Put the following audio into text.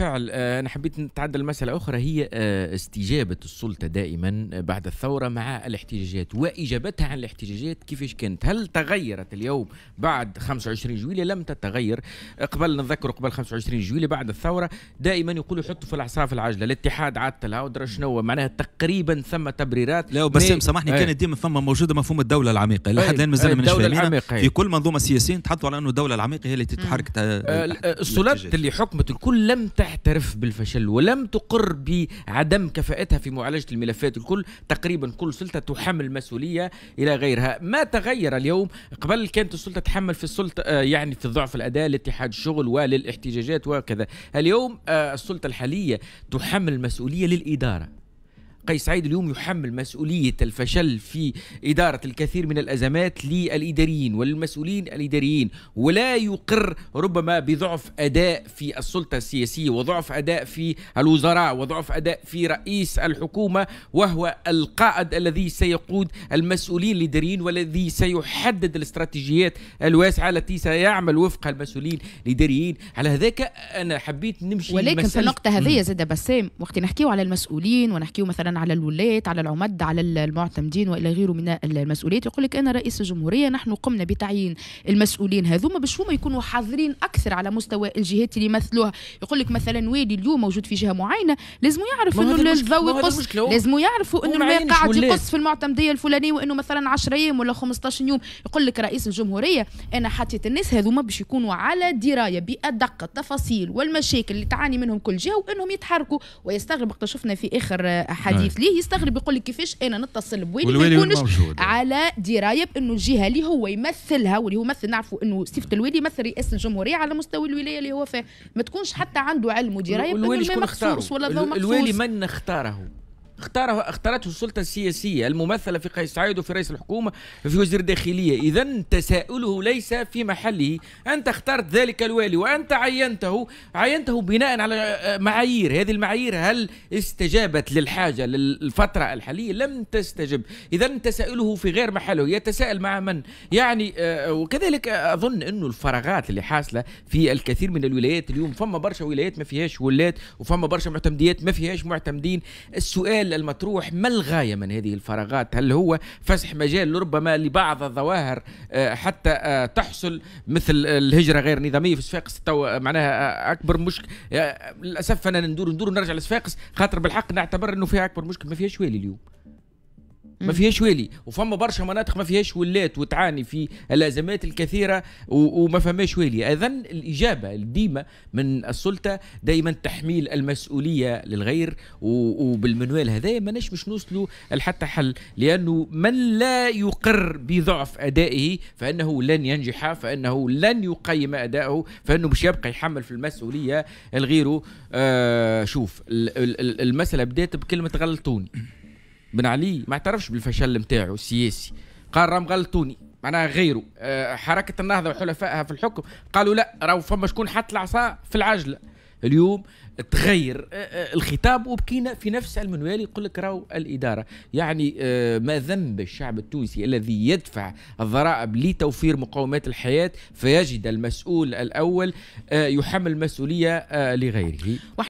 بالفعل آه، أنا حبيت نتعدى لمسألة أخرى هي آه، استجابة السلطة دائما آه، بعد الثورة مع الاحتجاجات وإجابتها عن الاحتجاجات كيفاش كانت هل تغيرت اليوم بعد 25 جويلية لم تتغير قبل نذكر قبل 25 جويلية بعد الثورة دائما يقولوا حطوا في الاعصاب العاجلة الاتحاد عطلها ودرا شنو معناها تقريبا ثم تبريرات لا مي... سامحني إيه. كانت ديما ثم موجودة مفهوم الدولة العميقة لحد إيه، الآن مازال إيه، من في كل منظومة سياسية تحطوا على أنه الدولة العميقة هي اللي تتحرك السلطات اللي حكمت الكل لم تح تحترف بالفشل ولم تقر بعدم كفاءتها في معالجة الملفات الكل تقريبا كل سلطة تحمل مسؤولية إلى غيرها ما تغير اليوم قبل كانت السلطة تحمل في السلطة آه، يعني في ضعف الأداء لاتحاد الشغل وللاحتجاجات وكذا اليوم آه، السلطة الحالية تحمل مسؤولية للإدارة قيس سعيد اليوم يحمل مسؤولية الفشل في إدارة الكثير من الأزمات للإداريين والمسؤولين الإداريين ولا يقر ربما بضعف أداء في السلطة السياسية وضعف أداء في الوزراء وضعف أداء في رئيس الحكومة وهو القائد الذي سيقود المسؤولين الإداريين والذي سيحدد الاستراتيجيات الواسعة التي سيعمل وفقها المسؤولين الإداريين على هذاك أنا حبيت نمشي ولكن في النقطة هذه زاد بسام وقت نحكيو على المسؤولين ونحكيو مثلا على الولايات على العمد على المعتمدين والى غيره من المسؤوليات يقول لك انا رئيس الجمهوريه نحن قمنا بتعيين المسؤولين هذوما باش هما يكونوا حاضرين اكثر على مستوى الجهات اللي يمثلوها يقول لك مثلا والي اليوم موجود في جهه معينه لازم يعرف انه الضوء يقص لازم يعرفوا انه الماء قاعد يقص في المعتمديه الفلانيه وانه مثلا 10 ايام ولا 15 يوم يقول لك رئيس الجمهوريه انا حطيت الناس هذوما باش يكونوا على درايه بادق التفاصيل والمشاكل اللي تعاني منهم كل جهه وانهم يتحركوا ويستغرب شفنا في اخر حديث حديث ليه يستغرب يقول لك كيفاش انا نتصل بوالي ما يكونش على درايه بانه الجهه اللي هو يمثلها واللي هو مثل نعرفوا انه سيفت الوالي يمثل رئاسه الجمهوريه على مستوى الولايه اللي هو فيه ما تكونش حتى عنده علم ودرايه بانه ما مخصوص ولا ذو مخصوص الوالي من اختاره اختاره اختارته السلطه السياسيه الممثله في قيس سعيد وفي رئيس الحكومه في وزير الداخليه اذا تساؤله ليس في محله انت اخترت ذلك الوالي وانت عينته عينته بناء على آه، معايير هذه المعايير هل استجابت للحاجه للفتره الحاليه لم تستجب اذا تساؤله في غير محله يتساءل مع من يعني آه، وكذلك اظن انه الفراغات اللي حاصله في الكثير من الولايات اليوم فما برشا ولايات ما فيهاش ولات وفما برشا معتمديات ما فيهاش معتمدين السؤال المجال المطروح ما الغايه من هذه الفراغات؟ هل هو فسح مجال لربما لبعض الظواهر آه، حتى آه، تحصل مثل الهجره غير نظاميه في صفاقس آه، معناها اكبر مشكل للاسف انا ندور ندور نرجع لصفاقس خاطر بالحق نعتبر انه فيها اكبر مشكل ما فيهاش والي اليوم. ما فيهاش ويلي وفما برشا مناطق ما فيهاش ولات وتعاني في الازمات الكثيره وما فماش ويلي اذا الاجابه ديما من السلطه دائما تحميل المسؤوليه للغير وبالمنوال هذايا ماناش مش نوصلوا لحتى حل لانه من لا يقر بضعف ادائه فانه لن ينجح فانه لن يقيم ادائه فانه مش يبقى يحمل في المسؤوليه لغيره آه شوف المساله بدات بكلمه غلطوني بن علي ما اعترفش بالفشل نتاعو السياسي قال راهم غلطوني معناها غيروا آه، حركه النهضه وحلفائها في الحكم قالوا لا راهو فما شكون حط العصا في العجله اليوم تغير آه، آه، الخطاب وبكينا في نفس المنوال يقول لك راهو الاداره يعني ما ذنب الشعب التونسي الذي يدفع الضرائب لتوفير مقومات الحياه فيجد المسؤول الاول يحمل مسؤوليه لغيره